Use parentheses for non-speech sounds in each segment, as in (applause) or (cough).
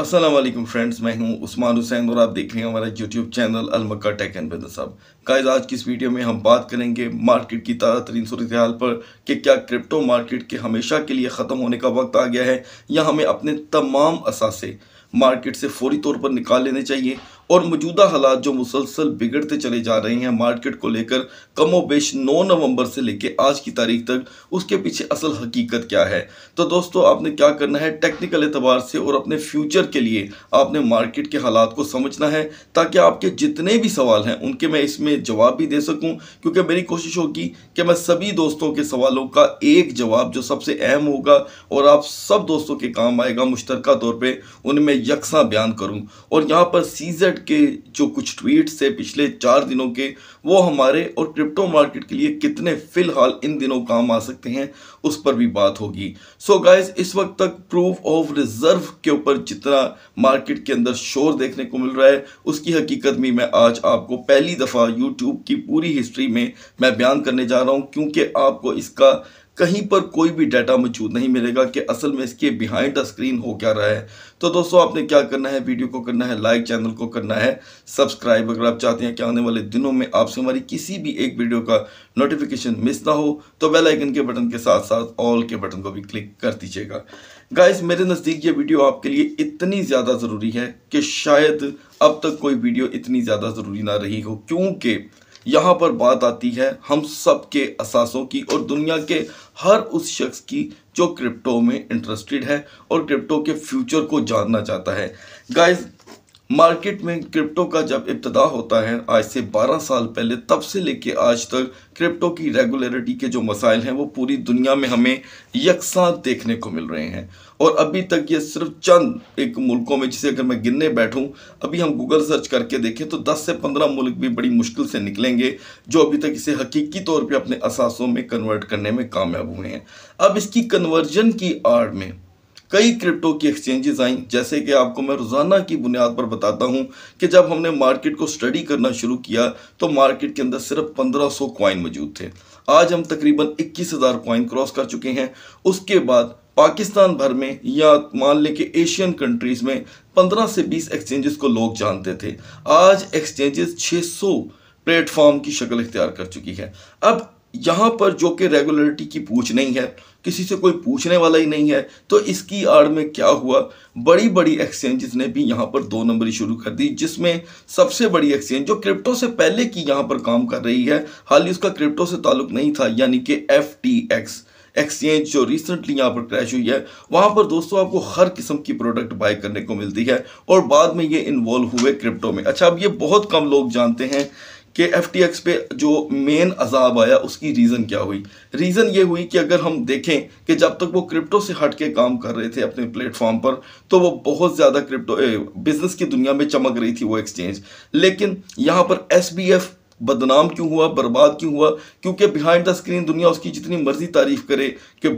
Aslam friends मैं हूं उस्मान हुसैन और आप देख रहे हैं हमारा यूट्यूब चैनल अलमक्का टेक एंड बिजनेस अब गाइज आज की इस वीडियो में हम बात करेंगे मार्केट की ताज़ा तरीन सूरत हाल पर कि क्या क्रिप्टो मार्केट के हमेशा के लिए ख़त्म होने का वक्त आ गया है या हमें अपने तमाम असासे मार्केट से फौरी तौर पर निकाल लेने चाहिए और मौजूदा हालात जो मुसलसल बिगड़ते चले जा रहे हैं मार्केट को लेकर कमो बेश नौ नवंबर से लेकर आज की तारीख तक उसके पीछे असल हकीकत क्या है तो दोस्तों आपने क्या करना है टेक्निकल एतबार से और अपने फ्यूचर के लिए आपने मार्केट के हालात को समझना है ताकि आपके जितने भी सवाल हैं उनके मैं इसमें जवाब भी दे सकूँ क्योंकि मेरी कोशिश होगी कि मैं सभी दोस्तों के सवालों का एक जवाब जो सबसे अहम होगा और आप सब दोस्तों के काम आएगा मुश्तरक तौर पर उनमें यकसा बयान करूँ और यहाँ पर सीजेड बफेट के जो कुछ ट्वीट्स है पिछले चार दिनों के वो हमारे और क्रिप्टो मार्केट के लिए कितने फ़िलहाल इन दिनों काम आ सकते हैं उस पर भी बात होगी सो so गाइस इस वक्त तक प्रूफ ऑफ रिजर्व के ऊपर जितना मार्केट के अंदर शोर देखने को मिल रहा है उसकी हकीकत में मैं आज आपको पहली दफ़ा यूट्यूब की पूरी हिस्ट्री में मैं बयान करने जा रहा हूँ क्योंकि आपको इसका कहीं पर कोई भी डाटा मौजूद नहीं मिलेगा कि असल में इसके बिहाइंड द स्क्रीन हो क्या रहा है तो दोस्तों आपने क्या करना है वीडियो को करना है लाइक चैनल को करना है सब्सक्राइब अगर आप चाहते हैं कि आने वाले दिनों में आपसे हमारी किसी भी एक वीडियो का नोटिफिकेशन मिस ना हो तो बेल आइकन के बटन के साथ साथ ऑल के बटन को भी क्लिक कर दीजिएगा गाइस मेरे नज़दीक ये वीडियो आपके लिए इतनी ज़्यादा ज़रूरी है कि शायद अब तक कोई वीडियो इतनी ज़्यादा ज़रूरी ना रही हो क्योंकि यहाँ पर बात आती है हम सब के असासों की और दुनिया के हर उस शख्स की जो क्रिप्टो में इंटरेस्टेड है और क्रिप्टो के फ्यूचर को जानना चाहता है गाइस मार्केट में क्रिप्टो का जब इब्तदा होता है आज से 12 साल पहले तब से लेके आज तक क्रिप्टो की रेगुलरिटी के जो मसाइल हैं वो पूरी दुनिया में हमें यकसा देखने को मिल रहे हैं और अभी तक ये सिर्फ चंद एक मुल्कों में जिसे अगर मैं गिनने बैठूं अभी हम गूगल सर्च करके देखें तो 10 से 15 मुल्क भी बड़ी मुश्किल से निकलेंगे जो अभी तक इसे हकीकी तौर पर अपने असासों में कन्वर्ट करने में कामयाब हुए हैं अब इसकी कन्वर्जन की आड़ में कई क्रिप्टो की एक्सचेंजेस आई जैसे कि आपको मैं रोज़ाना की बुनियाद पर बताता हूँ कि जब हमने मार्केट को स्टडी करना शुरू किया तो मार्केट के अंदर सिर्फ 1500 सौ क्वाइन मौजूद थे आज हम तकरीबन 21000 क्वाइन क्रॉस कर चुके हैं उसके बाद पाकिस्तान भर में या मान लें कि एशियन कंट्रीज़ में 15 से 20 एक्सचेंजेस को लोग जानते थे आज एक्सचेंजेस 600 प्लेटफॉर्म की शक्ल इख्तियार कर चुकी है अब यहाँ पर जो कि रेगुलरिटी की पूछ नहीं है किसी से कोई पूछने वाला ही नहीं है तो इसकी आड़ में क्या हुआ बड़ी बड़ी एक्सचेंजेस ने भी यहाँ पर दो नंबरी शुरू कर दी जिसमें सबसे बड़ी एक्सचेंज जो क्रिप्टो से पहले की यहाँ पर काम कर रही है हाल ही उसका क्रिप्टो से ताल्लुक नहीं था यानी कि एफ टी एक्स एक्सचेंज जो रिसेंटली यहाँ पर क्रैश हुई है वहाँ पर दोस्तों आपको हर किस्म की प्रोडक्ट बाय करने को मिलती है और बाद में ये इन्वॉल्व हुए क्रिप्टो में अच्छा अब ये बहुत कम लोग जानते हैं कि एफ पे जो मेन अजाब आया उसकी रीज़न क्या हुई रीज़न ये हुई कि अगर हम देखें कि जब तक वो क्रिप्टो से हट के काम कर रहे थे अपने प्लेटफॉर्म पर तो वो बहुत ज़्यादा क्रिप्टो बिज़नेस की दुनिया में चमक रही थी वो एक्सचेंज लेकिन यहाँ पर एस बदनाम क्यों हुआ बर्बाद क्यों हुआ क्योंकि बिहाइंड द स्क्रीन दुनिया उसकी जितनी मर्जी तारीफ करे कि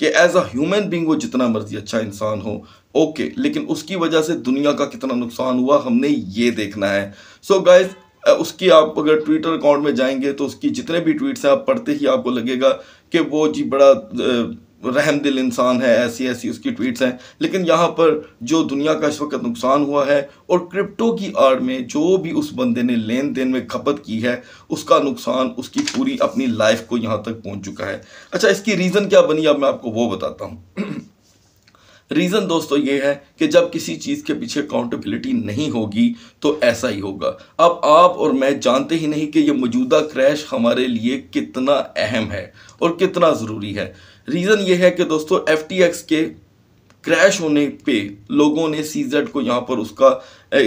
कि एज अ ह्यूमन बींग वो जितना मर्जी अच्छा इंसान हो ओके लेकिन उसकी वजह से दुनिया का कितना नुकसान हुआ हमने ये देखना है सो so गाइज उसकी आप अगर ट्विटर अकाउंट में जाएंगे तो उसकी जितने भी ट्वीट्स हैं आप पढ़ते ही आपको लगेगा कि वो जी बड़ा रहम दिल इंसान है ऐसी ऐसी उसकी ट्वीट्स हैं लेकिन यहाँ पर जो दुनिया का इस वक्त नुकसान हुआ है और क्रिप्टो की आड़ में जो भी उस बंदे ने लेन देन में खपत की है उसका नुकसान उसकी पूरी अपनी लाइफ को यहाँ तक पहुँच चुका है अच्छा इसकी रीज़न क्या बनी अब मैं आपको वो बताता हूँ रीज़न दोस्तों ये है कि जब किसी चीज़ के पीछे अकाउंटेबिलिटी नहीं होगी तो ऐसा ही होगा अब आप और मैं जानते ही नहीं कि ये मौजूदा क्रैश हमारे लिए कितना अहम है और कितना ज़रूरी है रीज़न ये है कि दोस्तों एफ के क्रैश होने पे लोगों ने जेड को यहाँ पर उसका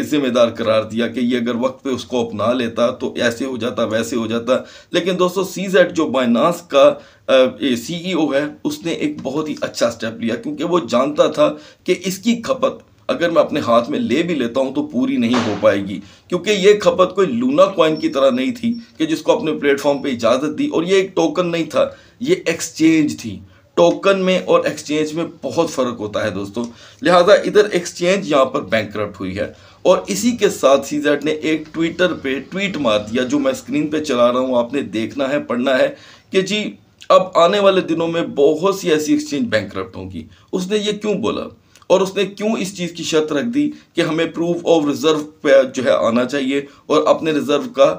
जिम्मेदार करार दिया कि ये अगर वक्त पे उसको अपना लेता तो ऐसे हो जाता वैसे हो जाता लेकिन दोस्तों जेड जो बाइनास का ओ e है उसने एक बहुत ही अच्छा स्टेप लिया क्योंकि वो जानता था कि इसकी खपत अगर मैं अपने हाथ में ले भी लेता हूं तो पूरी नहीं हो पाएगी क्योंकि ये खपत कोई लूना कॉइन की तरह नहीं थी कि जिसको अपने प्लेटफॉर्म पे इजाज़त दी और ये एक टोकन नहीं था ये एक्सचेंज थी टोकन में और एक्सचेंज में बहुत फ़र्क होता है दोस्तों लिहाजा इधर एक्सचेंज यहाँ पर बैंक हुई है और इसी के साथ सीजेड ने एक ट्विटर पे ट्वीट मार दिया जो मैं स्क्रीन पे चला रहा हूँ आपने देखना है पढ़ना है कि जी अब आने वाले दिनों में बहुत सी ऐसी एक्सचेंज बैंक होंगी उसने ये क्यों बोला और उसने क्यों इस चीज़ की शर्त रख दी कि हमें प्रूफ ऑफ रिज़र्व पे जो है आना चाहिए और अपने रिज़र्व का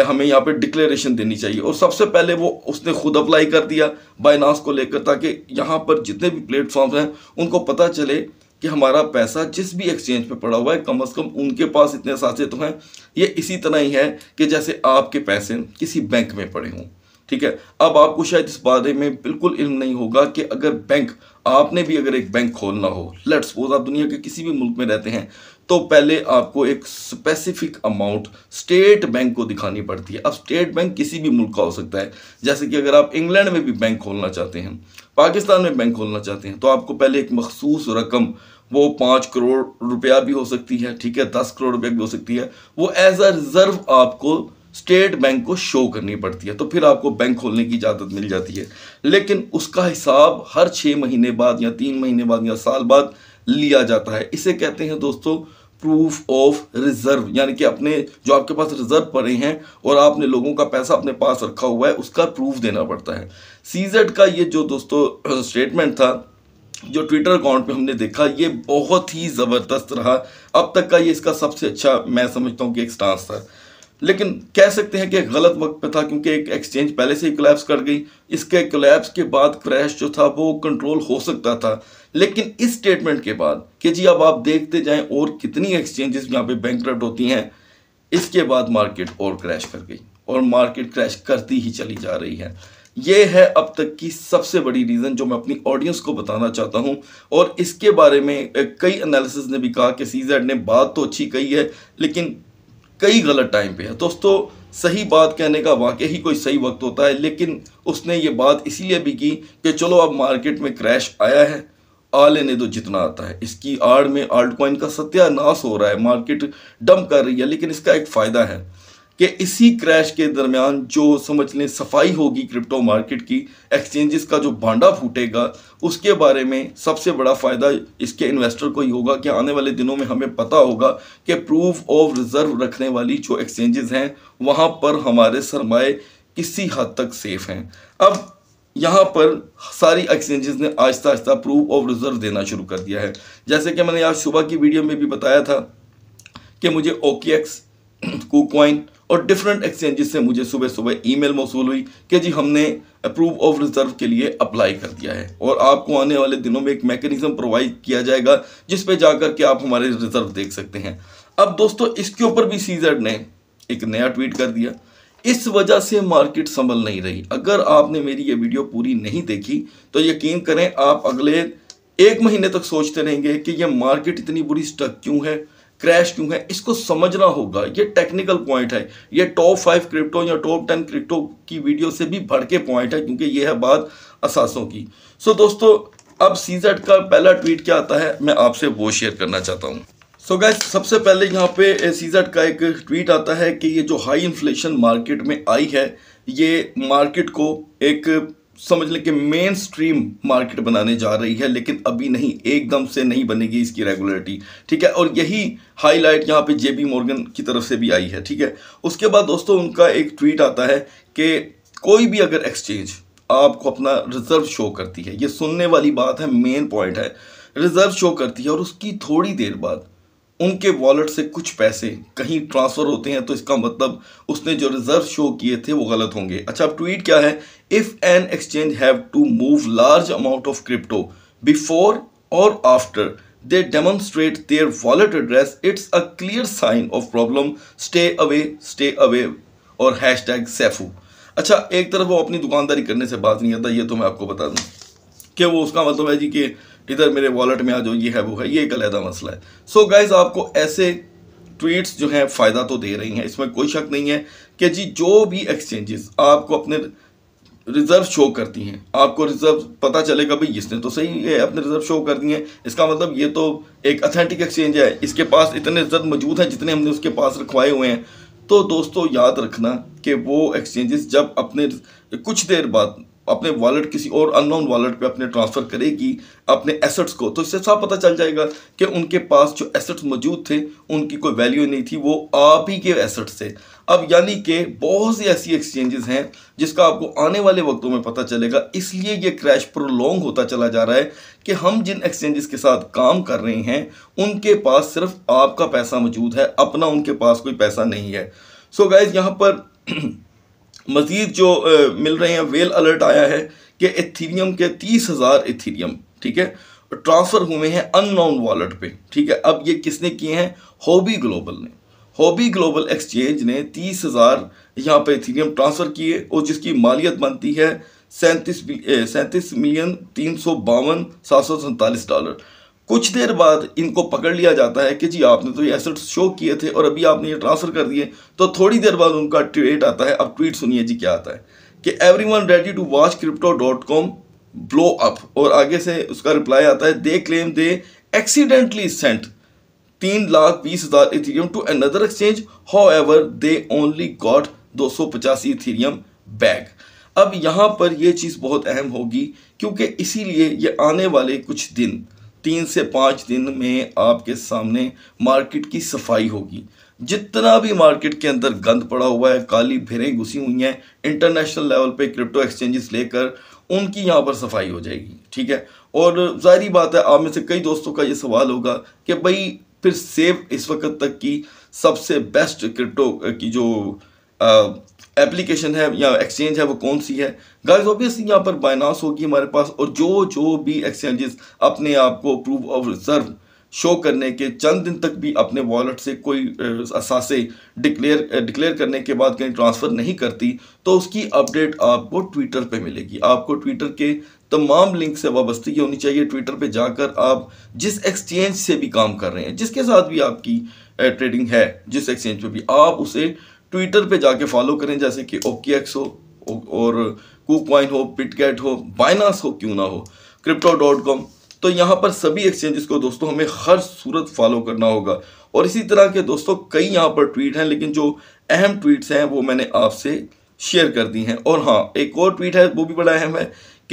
हमें यहाँ पे डिक्लेरेशन देनी चाहिए और सबसे पहले वो उसने खुद अप्लाई कर दिया बाइनास को लेकर ताकि यहाँ पर जितने भी प्लेटफॉर्म्स हैं उनको पता चले कि हमारा पैसा जिस भी एक्सचेंज पे पड़ा हुआ है कम से कम उनके पास इतने सासे तो हैं ये इसी तरह ही है कि जैसे आपके पैसे किसी बैंक में पड़े हों ठीक है अब आपको शायद इस बारे में बिल्कुल इल्म नहीं होगा कि अगर बैंक आपने भी अगर एक बैंक खोलना हो लेट्स सपोज आप दुनिया के किसी भी मुल्क में रहते हैं तो पहले आपको एक स्पेसिफिक अमाउंट स्टेट बैंक को दिखानी पड़ती है अब स्टेट बैंक किसी भी मुल्क का हो सकता है जैसे कि अगर आप इंग्लैंड में भी बैंक खोलना चाहते हैं पाकिस्तान में बैंक खोलना चाहते हैं तो आपको पहले एक मखसूस रकम वो पाँच करोड़ रुपया भी हो सकती है ठीक है दस करोड़ रुपया भी हो सकती है वो एज अ रिजर्व आपको स्टेट बैंक को शो करनी पड़ती है तो फिर आपको बैंक खोलने की इजाज़त मिल जाती है लेकिन उसका हिसाब हर छः महीने बाद या तीन महीने बाद या साल बाद लिया जाता है इसे कहते हैं दोस्तों प्रूफ ऑफ रिजर्व यानी कि अपने जो आपके पास रिजर्व पड़े हैं और आपने लोगों का पैसा अपने पास रखा हुआ है उसका प्रूफ देना पड़ता है सीजेड का ये जो दोस्तों स्टेटमेंट था जो ट्विटर अकाउंट पे हमने देखा ये बहुत ही ज़बरदस्त रहा अब तक का ये इसका सबसे अच्छा मैं समझता हूँ कि एक स्टांस था लेकिन कह सकते हैं कि गलत वक्त पे था क्योंकि एक एक्सचेंज पहले से ही कोलैप्स कर गई इसके कलेप्स के बाद क्रैश जो था वो कंट्रोल हो सकता था लेकिन इस स्टेटमेंट के बाद कि जी अब आप देखते जाएं और कितनी एक्सचेंजेस यहाँ पे बैंक होती हैं इसके बाद मार्केट और क्रैश कर गई और मार्केट क्रैश करती ही चली जा रही है ये है अब तक की सबसे बड़ी रीज़न जो मैं अपनी ऑडियंस को बताना चाहता हूँ और इसके बारे में कई एनालिसिस ने भी कहा कि सीजेड ने बात तो अच्छी कही है लेकिन कई गलत टाइम पे है दोस्तों सही बात कहने का वाकई ही कोई सही वक्त होता है लेकिन उसने ये बात इसीलिए भी की कि चलो अब मार्केट में क्रैश आया है आ लेने दो तो जितना आता है इसकी आड़ में आल्ट कॉइन का सत्यानाश हो रहा है मार्केट डम कर रही है लेकिन इसका एक फ़ायदा है कि इसी क्रैश के दरमियान जो समझ लें सफाई होगी क्रिप्टो मार्केट की एक्सचेंजेस का जो भांडा फूटेगा उसके बारे में सबसे बड़ा फ़ायदा इसके इन्वेस्टर को ही होगा कि आने वाले दिनों में हमें पता होगा कि प्रूफ ऑफ रिज़र्व रखने वाली जो एक्सचेंजेस हैं वहाँ पर हमारे सरमाए किसी हद तक सेफ़ हैं अब यहाँ पर सारी एक्सचेंजेस ने आहिस्ता आहिस्ता प्रूफ ऑफ रिज़र्व देना शुरू कर दिया है जैसे कि मैंने आज सुबह की वीडियो में भी बताया था कि मुझे ओके एक्स कोकॉइन और डिफरेंट एक्सचेंजेस से मुझे सुबह सुबह ईमेल मौसू हुई कि जी हमने अप्रूव ऑफ रिजर्व के लिए अप्लाई कर दिया है और आपको आने वाले दिनों में एक मैकेनिज्म प्रोवाइड किया जाएगा जिस पे जाकर के आप हमारे रिजर्व देख सकते हैं अब दोस्तों इसके ऊपर भी सीजर ने एक नया ट्वीट कर दिया इस वजह से मार्केट संभल नहीं रही अगर आपने मेरी ये वीडियो पूरी नहीं देखी तो यकीन करें आप अगले एक महीने तक सोचते रहेंगे कि यह मार्केट इतनी बुरी स्टक क्यों है क्रैश क्यों है इसको समझना होगा ये टेक्निकल पॉइंट है ये टॉप फाइव क्रिप्टो या टॉप टेन क्रिप्टो की वीडियो से भी भड़ के पॉइंट है क्योंकि ये है बात असासों की सो so, दोस्तों अब सीजेड का पहला ट्वीट क्या आता है मैं आपसे वो शेयर करना चाहता हूँ सो गाय गैस सबसे पहले यहाँ पे सीजट का एक ट्वीट आता है कि ये जो हाई इन्फ्लेशन मार्केट में आई है ये मार्केट को एक समझ लें कि मेन स्ट्रीम मार्केट बनाने जा रही है लेकिन अभी नहीं एकदम से नहीं बनेगी इसकी रेगुलरिटी ठीक है और यही हाईलाइट यहाँ पे जेबी मॉर्गन की तरफ से भी आई है ठीक है उसके बाद दोस्तों उनका एक ट्वीट आता है कि कोई भी अगर एक्सचेंज आपको अपना रिजर्व शो करती है ये सुनने वाली बात है मेन पॉइंट है रिजर्व शो करती है और उसकी थोड़ी देर बाद उनके वॉलेट से कुछ पैसे कहीं ट्रांसफ़र होते हैं तो इसका मतलब उसने जो रिजर्व शो किए थे वो गलत होंगे अच्छा अब ट्वीट क्या है if an exchange have to move large amount of crypto before और after they demonstrate their wallet address it's a clear sign of problem stay away stay away और हैश टैग सेफू अच्छा एक तरफ वो अपनी दुकानदारी करने से बात नहीं आता ये तो मैं आपको बता दूँ कि वो उसका मतलब है जी कि इधर मेरे वॉलेट में आ जाओ ये है वो है ये एक अलहदा मसला है सो so गाइज आपको ऐसे ट्वीट्स जो हैं फ़ायदा तो दे रही हैं इसमें कोई शक नहीं है कि जी जो भी एक्सचेंजेस आपको अपने रिजर्व शो करती हैं आपको रिजर्व पता चलेगा भाई इसने तो सही है अपने रिजर्व शो कर दिए हैं इसका मतलब ये तो एक अथेंटिक एक्सचेंज है इसके पास इतने रिजर्व मौजूद हैं जितने हमने उसके पास रखवाए हुए हैं तो दोस्तों याद रखना कि वो एक्सचेंजेस जब अपने कुछ देर बाद अपने वॉलेट किसी और अननोन वॉलेट पे अपने ट्रांसफ़र करेगी अपने एसेट्स को तो इससे साफ पता चल जाएगा कि उनके पास जो एसेट्स मौजूद थे उनकी कोई वैल्यू नहीं थी वो आप ही के एसेट्स थे अब यानी कि बहुत सी ऐसी एक्सचेंजेस हैं जिसका आपको आने वाले वक्तों में पता चलेगा इसलिए ये क्रैश प्रोलोंग होता चला जा रहा है कि हम जिन एक्सचेंजेस के साथ काम कर रहे हैं उनके पास सिर्फ आपका पैसा मौजूद है अपना उनके पास कोई पैसा नहीं है सो गाइज यहाँ पर (clears throat) मज़ीद जो आ, मिल रहे हैं वेल अलर्ट आया है कि इथीरियम के तीस हज़ार इथीरियम ठीक है ट्रांसफ़र हुए हैं अननोन वॉलेट पे ठीक है अब ये किसने किए हैं हॉबी ग्लोबल ने हॉबी ग्लोबल एक्सचेंज ने तीस हज़ार यहाँ पर इथीरियम ट्रांसफ़र किए और जिसकी मालियत बनती है सैंतीस सैंतीस मिलियन तीन सौ बावन सात सौ सैंतालीस डॉलर कुछ देर बाद इनको पकड़ लिया जाता है कि जी आपने तो ये एसेट्स शो किए थे और अभी आपने ये ट्रांसफ़र कर दिए तो थोड़ी देर बाद उनका ट्वीट आता है अब ट्वीट सुनिए जी क्या आता है कि everyone ready to watch crypto dot com blow up और आगे से उसका रिप्लाई आता है they claim they accidentally sent तीन लाख बीस हज़ार Ethereum to another exchange however they only got दो सौ पचासी इथीरियम बैग अब यहाँ पर यह चीज़ बहुत अहम होगी क्योंकि इसीलिए ये आने वाले कुछ दिन तीन से पाँच दिन में आपके सामने मार्केट की सफाई होगी जितना भी मार्केट के अंदर गंद पड़ा हुआ है काली भेरें घुसी हुई हैं इंटरनेशनल लेवल पे क्रिप्टो एक्सचेंजेस लेकर उनकी यहाँ पर सफाई हो जाएगी ठीक है और जाहरी बात है आप में से कई दोस्तों का ये सवाल होगा कि भाई फिर सेव इस वक्त तक की सबसे बेस्ट क्रिप्टो की जो एप्लीकेशन है या एक्सचेंज है वो कौन सी है गाइस ऑब्वियसली यहाँ पर बाइनास होगी हमारे पास और जो जो भी एक्सचेंजेस अपने आप को प्रूफ ऑफ रिजर्व शो करने के चंद दिन तक भी अपने वॉलेट से कोई असासे डिक्लेयर डिक्लेयर करने के बाद कहीं ट्रांसफ़र नहीं करती तो उसकी अपडेट आपको ट्विटर पे मिलेगी आपको ट्विटर के तमाम लिंक से वाबस्ती होनी चाहिए ट्विटर पे जाकर आप जिस एक्सचेंज से भी काम कर रहे हैं जिसके साथ भी आपकी ट्रेडिंग है जिस एक्सचेंज पे भी आप उसे ट्विटर पे जाके फॉलो करें जैसे कि ओके हो और कुक वाइन हो पिटकेट हो बाइनास हो क्यों ना हो क्रिप्टो डॉट कॉम तो यहाँ पर सभी एक्सचेंजेस को दोस्तों हमें हर सूरत फॉलो करना होगा और इसी तरह के दोस्तों कई यहाँ पर ट्वीट हैं लेकिन जो अहम ट्वीट्स हैं वो मैंने आपसे शेयर कर दी हैं और हाँ एक और ट्वीट है वो भी बड़ा अहम है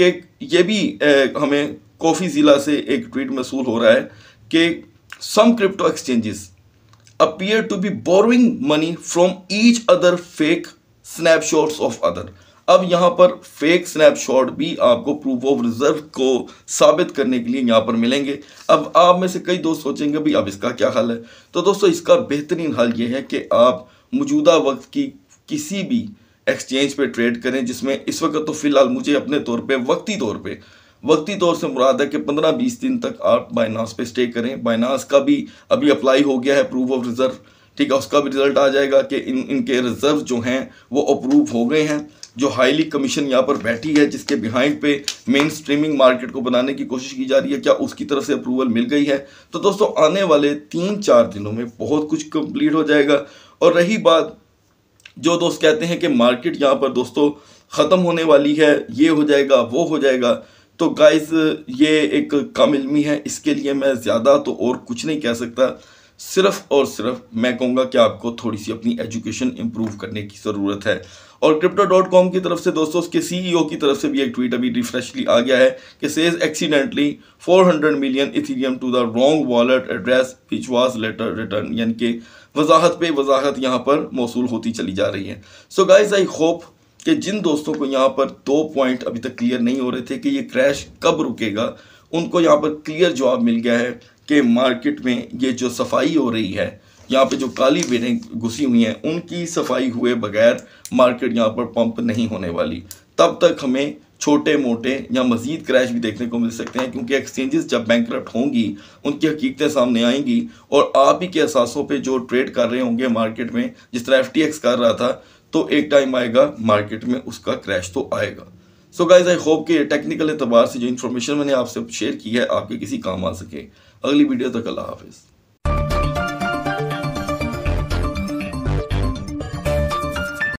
कि ये भी ए, हमें कॉफ़ी ज़िला से एक ट्वीट मसूल हो रहा है कि some crypto exchanges appear to be borrowing money from each other fake snapshots of other अब यहाँ पर फेक स्नैपशॉट भी आपको प्रूफ ऑफ रिजर्व को साबित करने के लिए यहाँ पर मिलेंगे अब आप में से कई दोस्त सोचेंगे भी अब इसका क्या हल है तो दोस्तों इसका बेहतरीन हल ये है कि आप मौजूदा वक्त की किसी भी एक्सचेंज पे ट्रेड करें जिसमें इस वक्त तो फ़िलहाल मुझे अपने तौर पे वक्ती तौर पे वक्ती तौर से मुराद है कि पंद्रह बीस दिन तक आप बाइनास पे स्टे करें बाइनास का भी अभी अप्लाई हो गया है प्रूफ ऑफ रिज़र्व ठीक है उसका भी रिज़ल्ट आ जाएगा कि इन इनके रिज़र्व जो हैं वो अप्रूव हो गए हैं जो हाईली कमीशन यहाँ पर बैठी है जिसके बिहाइंड पे मेन स्ट्रीमिंग मार्केट को बनाने की कोशिश की जा रही है क्या उसकी तरफ से अप्रूवल मिल गई है तो दोस्तों आने वाले तीन चार दिनों में बहुत कुछ कंप्लीट हो जाएगा और रही बात जो दोस्त कहते हैं कि मार्केट यहाँ पर दोस्तों ख़त्म होने वाली है ये हो जाएगा वो हो जाएगा तो गाइस ये एक कम इलमी है इसके लिए मैं ज़्यादा तो और कुछ नहीं कह सकता सिर्फ और सिर्फ मैं कहूँगा कि आपको थोड़ी सी अपनी एजुकेशन इम्प्रूव करने की ज़रूरत है और क्रिप्टो डॉट कॉम की तरफ से दोस्तों उसके सीईओ e की तरफ से भी एक ट्वीट अभी रिफ्रेशली आ गया है कि says accidentally 400 million Ethereum to the wrong wallet address which was later return यानी कि वजाहत पे वजाहत यहाँ पर मौसू होती चली जा रही है सो गाइज आई होप कि जिन दोस्तों को यहाँ पर दो पॉइंट अभी तक क्लियर नहीं हो रहे थे कि ये क्रैश कब रुकेगा उनको यहाँ पर क्लियर जवाब मिल गया है कि मार्केट में ये जो सफाई हो रही है यहाँ पे जो काली बेरें घुसी हुई हैं उनकी सफाई हुए बगैर मार्केट यहाँ पर पंप नहीं होने वाली तब तक हमें छोटे मोटे या मजीद क्रैश भी देखने को मिल सकते हैं क्योंकि एक्सचेंजेस जब बैंक होंगी उनकी हकीकतें सामने आएंगी और आप ही के असासों पे जो ट्रेड कर रहे होंगे मार्केट में जिस तरह एफ कर रहा था तो एक टाइम आएगा मार्केट में उसका क्रैश तो आएगा सो गाइज आई होप कि टेक्निकल एतबार से जो इन्फॉर्मेशन मैंने आपसे शेयर की है आपके किसी काम आ सके अगली वीडियो तक अल्लाह हाफिज़